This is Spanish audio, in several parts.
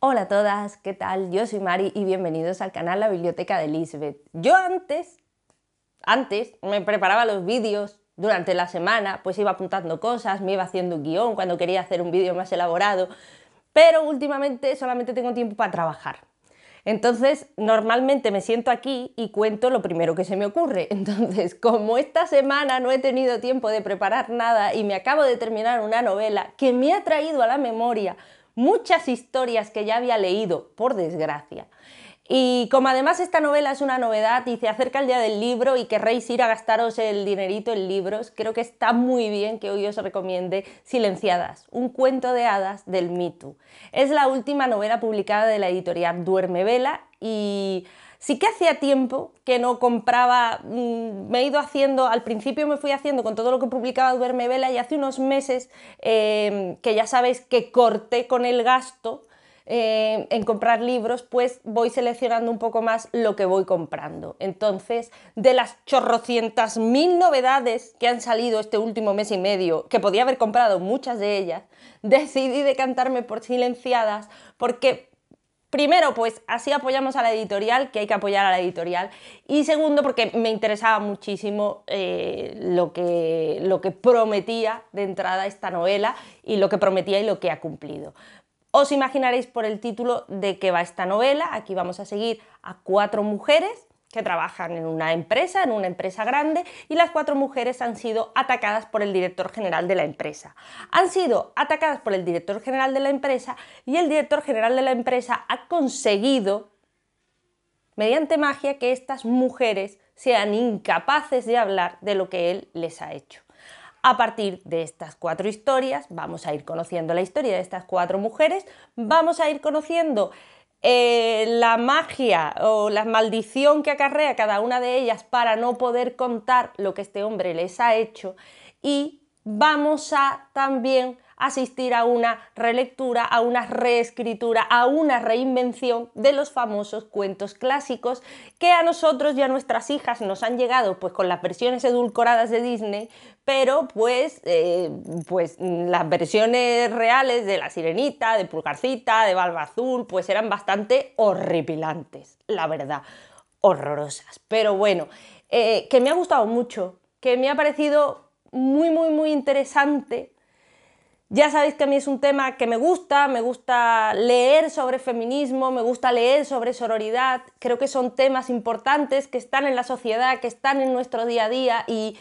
Hola a todas, ¿qué tal? Yo soy Mari y bienvenidos al canal La Biblioteca de Lisbeth. Yo antes, antes me preparaba los vídeos durante la semana, pues iba apuntando cosas, me iba haciendo un guión cuando quería hacer un vídeo más elaborado, pero últimamente solamente tengo tiempo para trabajar. Entonces, normalmente me siento aquí y cuento lo primero que se me ocurre. Entonces, como esta semana no he tenido tiempo de preparar nada y me acabo de terminar una novela que me ha traído a la memoria muchas historias que ya había leído, por desgracia. Y como además esta novela es una novedad y se acerca el día del libro y querréis ir a gastaros el dinerito en libros, creo que está muy bien que hoy os recomiende Silenciadas, un cuento de hadas del Me Es la última novela publicada de la editorial Duerme Vela y Sí que hacía tiempo que no compraba, mm, me he ido haciendo, al principio me fui haciendo con todo lo que publicaba Duerme Vela y hace unos meses em, que ya sabéis que corté con el gasto em, en comprar libros, pues voy seleccionando un poco más lo que voy comprando. Entonces, de las chorrocientas mil novedades que han salido este último mes y medio, que podía haber comprado muchas de ellas, decidí decantarme por silenciadas porque Primero, pues así apoyamos a la editorial, que hay que apoyar a la editorial. Y segundo, porque me interesaba muchísimo eh, lo, que, lo que prometía de entrada esta novela y lo que prometía y lo que ha cumplido. Os imaginaréis por el título de qué va esta novela. Aquí vamos a seguir a cuatro mujeres que trabajan en una empresa, en una empresa grande, y las cuatro mujeres han sido atacadas por el director general de la empresa. Han sido atacadas por el director general de la empresa y el director general de la empresa ha conseguido, mediante magia, que estas mujeres sean incapaces de hablar de lo que él les ha hecho. A partir de estas cuatro historias, vamos a ir conociendo la historia de estas cuatro mujeres, vamos a ir conociendo eh, la magia o la maldición que acarrea cada una de ellas para no poder contar lo que este hombre les ha hecho y vamos a también asistir a una relectura, a una reescritura, a una reinvención de los famosos cuentos clásicos que a nosotros y a nuestras hijas nos han llegado pues con las versiones edulcoradas de Disney, pero pues, eh, pues las versiones reales de La Sirenita, de Pulgarcita, de Balba Azul, pues eran bastante horripilantes, la verdad, horrorosas. Pero bueno, eh, que me ha gustado mucho, que me ha parecido muy, muy, muy interesante ya sabéis que a mí es un tema que me gusta, me gusta leer sobre feminismo, me gusta leer sobre sororidad, creo que son temas importantes que están en la sociedad, que están en nuestro día a día y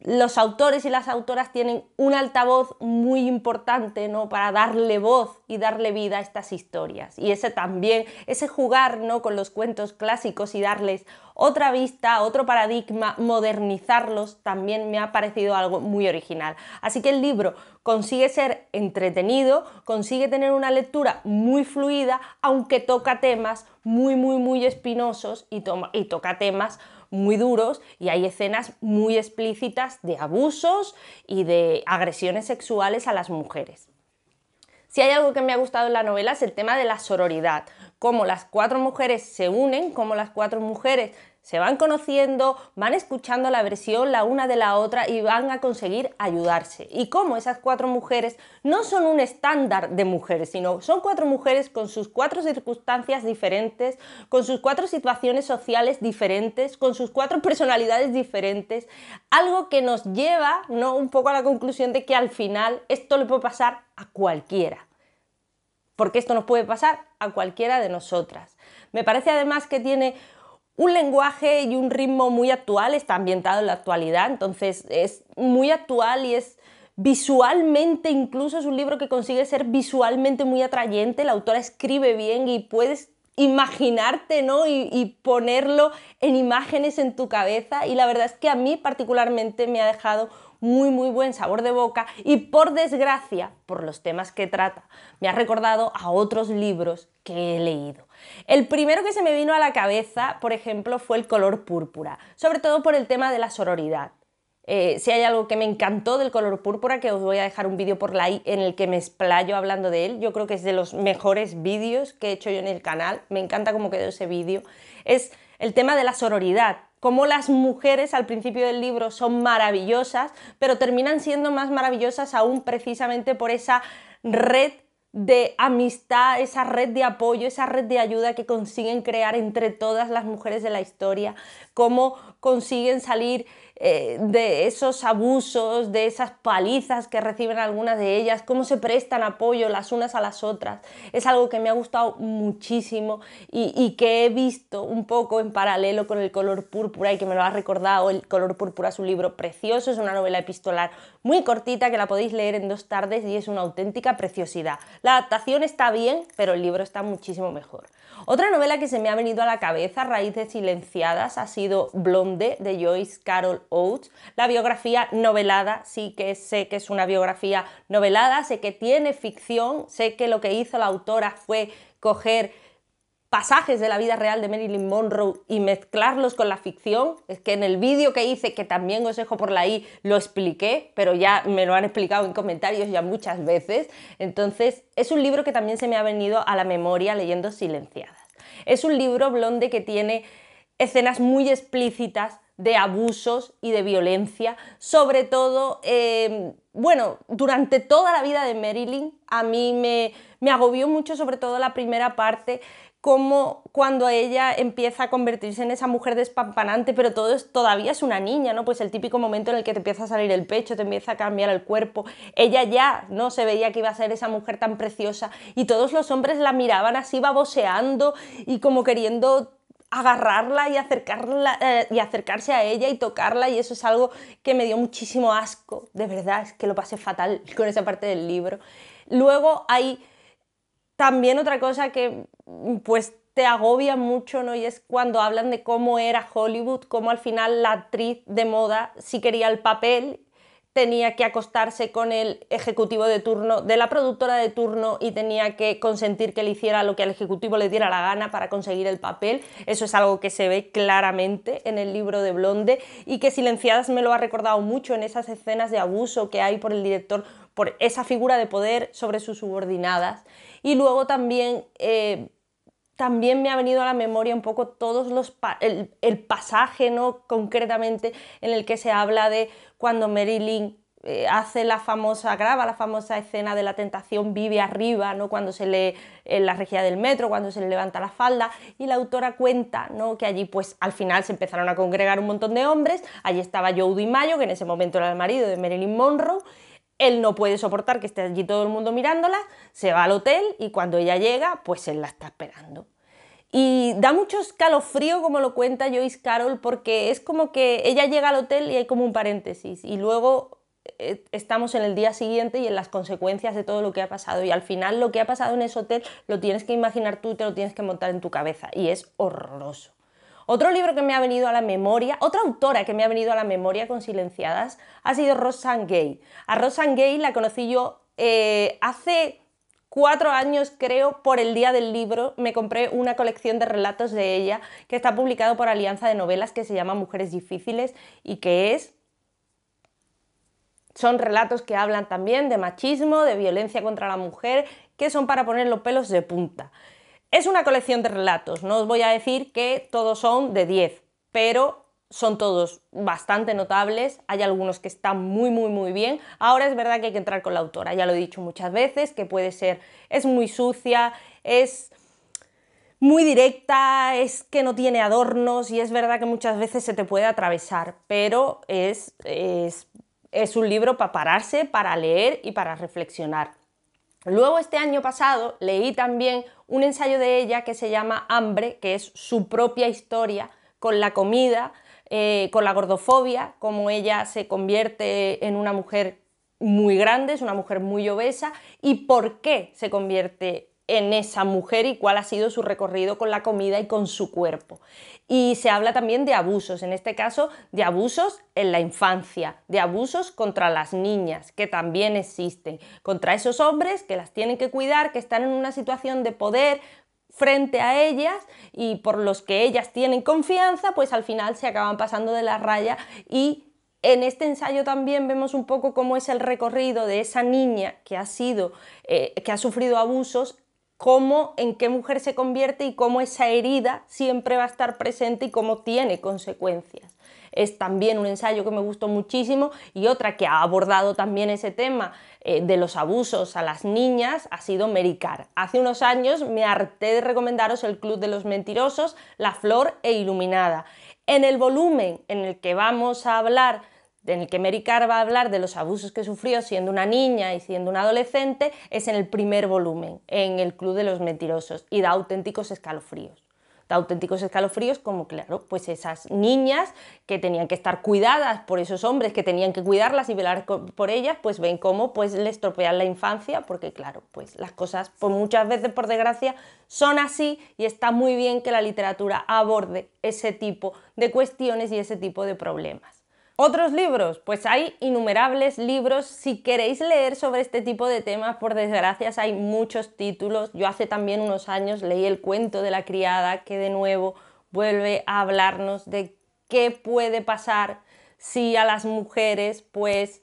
los autores y las autoras tienen un altavoz muy importante ¿no? para darle voz y darle vida a estas historias. Y ese también, ese jugar ¿no? con los cuentos clásicos y darles otra vista, otro paradigma, modernizarlos, también me ha parecido algo muy original. Así que el libro consigue ser entretenido, consigue tener una lectura muy fluida, aunque toca temas muy, muy, muy espinosos y, y toca temas muy duros y hay escenas muy explícitas de abusos y de agresiones sexuales a las mujeres. Si hay algo que me ha gustado en la novela es el tema de la sororidad, cómo las cuatro mujeres se unen, cómo las cuatro mujeres se van conociendo, van escuchando la versión la una de la otra y van a conseguir ayudarse. Y cómo esas cuatro mujeres no son un estándar de mujeres, sino son cuatro mujeres con sus cuatro circunstancias diferentes, con sus cuatro situaciones sociales diferentes, con sus cuatro personalidades diferentes, algo que nos lleva ¿no? un poco a la conclusión de que al final esto le puede pasar a cualquiera porque esto nos puede pasar a cualquiera de nosotras. Me parece además que tiene un lenguaje y un ritmo muy actual, está ambientado en la actualidad, entonces es muy actual y es visualmente, incluso es un libro que consigue ser visualmente muy atrayente, la autora escribe bien y puedes imaginarte, ¿no? Y, y, ponerlo en imágenes en tu cabeza y la verdad es que a mí particularmente me ha dejado muy muy buen sabor de boca y por desgracia, por los temas que trata, me ha recordado a otros libros que he leído. El primero que se me vino a la cabeza, por ejemplo, fue El color púrpura, sobre todo por el tema de la sororidad. Eh, si hay algo que me encantó del color púrpura, que os voy a dejar un vídeo por la en el que me explayo hablando de él, yo creo que es de los mejores vídeos que he hecho yo en el canal, me encanta cómo quedó ese vídeo, es el tema de la sororidad, cómo las mujeres al principio del libro son maravillosas, pero terminan siendo más maravillosas aún precisamente por esa red de amistad, esa red de apoyo, esa red de ayuda que consiguen crear entre todas las mujeres de la historia, cómo consiguen salir eh, de esos abusos, de esas palizas que reciben algunas de ellas, cómo se prestan apoyo las unas a las otras. Es algo que me ha gustado muchísimo y, y que he visto un poco en paralelo con el color púrpura y que me lo ha recordado. El color púrpura es un libro precioso, es una novela epistolar muy cortita que la podéis leer en dos tardes y es una auténtica preciosidad. La adaptación está bien, pero el libro está muchísimo mejor. Otra novela que se me ha venido a la cabeza a raíz de Silenciadas ha sido Blonde de Joyce Carol Oates, la biografía novelada, sí que sé que es una biografía novelada, sé que tiene ficción, sé que lo que hizo la autora fue coger pasajes de la vida real de Marilyn Monroe y mezclarlos con la ficción. Es que en el vídeo que hice, que también os dejo por la i, lo expliqué, pero ya me lo han explicado en comentarios ya muchas veces. Entonces, es un libro que también se me ha venido a la memoria leyendo silenciadas. Es un libro blonde que tiene escenas muy explícitas de abusos y de violencia, sobre todo, em, bueno, durante toda la vida de Marilyn, a mí me, me agobió mucho, sobre todo la primera parte, como cuando ella empieza a convertirse en esa mujer despampanante, pero todo todavía es una niña, ¿no? Pues el típico momento en el que te empieza a salir el pecho, te empieza a cambiar el cuerpo. Ella ya no se veía que iba a ser esa mujer tan preciosa y todos los hombres la miraban así baboseando y como queriendo agarrarla y acercarla eh, y acercarse a ella y tocarla y eso es algo que me dio muchísimo asco, de verdad, es que lo pasé fatal con esa parte del libro. Luego hay también otra cosa que mm, pues te agobia mucho, ¿no? Y es cuando hablan de cómo era Hollywood, cómo al final la actriz de moda, si quería el papel, tenía que acostarse con el ejecutivo de turno, de la productora de turno, y tenía que consentir que le hiciera lo que al ejecutivo le diera la gana para conseguir el papel. Eso es algo que se ve claramente en el libro de Blonde y que Silenciadas me lo ha recordado mucho en esas escenas de abuso que hay por el director, por esa figura de poder sobre sus subordinadas. Y luego también, eh, también me ha venido a la memoria un poco todos los el, pasaje, ¿no? Concretamente en el que se habla de cuando Marilyn eh, hace la famosa, graba la famosa escena de la tentación, vive arriba, ¿no? Cuando se lee en la regía del metro, cuando se le levanta la falda, y la autora cuenta, ¿no? Que allí pues al final se empezaron a congregar un montón de hombres, allí estaba Jodie Mayo, que en ese momento era el marido de Marilyn Monroe, él no puede soportar que esté allí todo el mundo mirándola, se va al hotel y cuando ella llega, pues él la está esperando. Y da mucho escalofrío como lo cuenta Joyce Carol porque es como que ella llega al hotel y hay como un paréntesis y luego eh, estamos en el día siguiente y en las consecuencias de todo lo que ha pasado y al final lo que ha pasado en ese hotel lo tienes que imaginar tú y te lo tienes que montar en tu cabeza y es horroroso. Otro libro que me ha venido a la memoria, otra autora que me ha venido a la memoria con Silenciadas, ha sido Rosa Gay. A Rosa Gay la conocí yo eh, hace cuatro años, creo, por el día del libro, me compré una colección de relatos de ella que está publicado por Alianza de Novelas que se llama Mujeres Difíciles y que es son relatos que hablan también de machismo, de violencia contra la mujer, que son para poner los pelos de punta. Es una colección de relatos, no os voy a decir que todos son de 10, pero son todos bastante notables, hay algunos que están muy muy muy bien. Ahora es verdad que hay que entrar con la autora, ya lo he dicho muchas veces, que puede ser, es muy sucia, es muy directa, es que no tiene adornos y es verdad que muchas veces se te puede atravesar, pero es, es, es un libro para pararse, para leer y para reflexionar. Luego este año pasado leí también un ensayo de ella que se llama Hambre, que es su propia historia con la comida, eh, con la gordofobia, cómo ella se convierte en una mujer muy grande, es una mujer muy obesa y por qué se convierte en esa mujer y cuál ha sido su recorrido con la comida y con su cuerpo. Y se habla también de abusos, en este caso de abusos en la infancia, de abusos contra las niñas, que también existen, contra esos hombres que las tienen que cuidar, que están en una situación de poder frente a ellas y por los que ellas tienen confianza, pues al final se acaban pasando de la raya y en este ensayo también vemos un poco cómo es el recorrido de esa niña que ha sido, eh, que ha sufrido abusos cómo, en qué mujer se convierte y cómo esa herida siempre va a estar presente y cómo tiene consecuencias. Es también un ensayo que me gustó muchísimo y otra que ha abordado también ese tema eh, de los abusos a las niñas ha sido Mericar. Hace unos años me harté de recomendaros el Club de los Mentirosos, La Flor e Iluminada. En el volumen en el que vamos a hablar en el que Mary Carr va a hablar de los abusos que sufrió siendo una niña y siendo una adolescente, es en el primer volumen, en el Club de los Mentirosos, y da auténticos escalofríos. Da auténticos escalofríos como, claro, pues esas niñas que tenían que estar cuidadas por esos hombres que tenían que cuidarlas y velar por ellas, pues ven cómo pues les estropean la infancia, porque claro, pues las cosas muchas veces, por desgracia, son así y está muy bien que la literatura aborde ese tipo de cuestiones y ese tipo de problemas. ¿Otros libros? Pues hay innumerables libros. Si queréis leer sobre este tipo de temas, por desgracia hay muchos títulos. Yo hace también unos años leí El cuento de la criada, que de nuevo vuelve a hablarnos de qué puede pasar si a las mujeres pues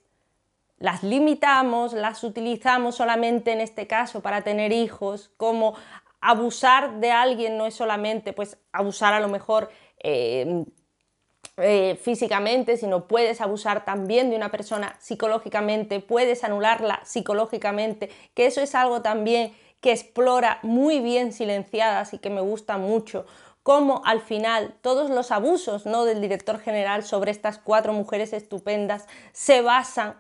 las limitamos, las utilizamos solamente en este caso para tener hijos, como abusar de alguien no es solamente pues abusar a lo mejor eh, eh, físicamente, sino puedes abusar también de una persona psicológicamente, puedes anularla psicológicamente, que eso es algo también que explora muy bien silenciadas y que me gusta mucho cómo al final todos los abusos ¿no? del director general sobre estas cuatro mujeres estupendas se basan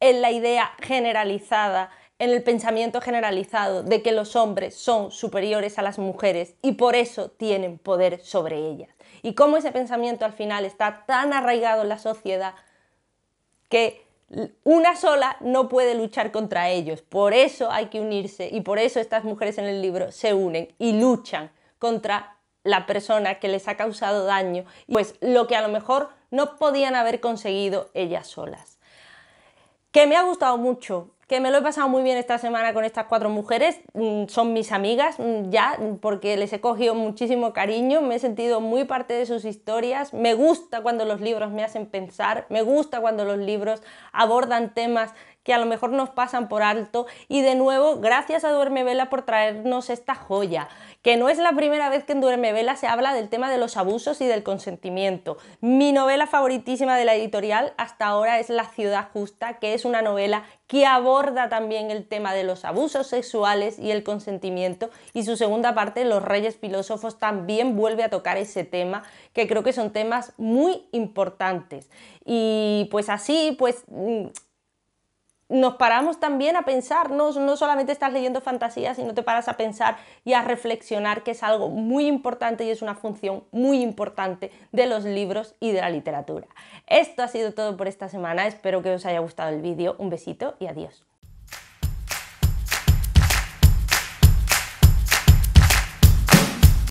en la idea generalizada, en el pensamiento generalizado de que los hombres son superiores a las mujeres y por eso tienen poder sobre ellas y cómo ese pensamiento al final está tan arraigado en la sociedad que una sola no puede luchar contra ellos. Por eso hay que unirse y por eso estas mujeres en el libro se unen y luchan contra la persona que les ha causado daño, pues lo que a lo mejor no podían haber conseguido ellas solas. Que me ha gustado mucho que me lo he pasado muy bien esta semana con estas cuatro mujeres, mm, son mis amigas mm, ya, porque les he cogido muchísimo cariño, me he sentido muy parte de sus historias, me gusta cuando los libros me hacen pensar, me gusta cuando los libros abordan temas que a lo mejor nos pasan por alto. Y de nuevo, gracias a Duerme Vela por traernos esta joya, que no es la primera vez que en Duerme Vela se habla del tema de los abusos y del consentimiento. Mi novela favoritísima de la editorial hasta ahora es La ciudad justa, que es una novela que aborda también el tema de los abusos sexuales y el consentimiento. Y su segunda parte, Los Reyes Filósofos, también vuelve a tocar ese tema, que creo que son temas muy importantes. Y pues así, pues mm, nos paramos también a pensar, no, no solamente estás leyendo fantasías, sino te paras a pensar y a reflexionar, que es algo muy importante y es una función muy importante de los libros y de la literatura. Esto ha sido todo por esta semana, espero que os haya gustado el vídeo, un besito y adiós.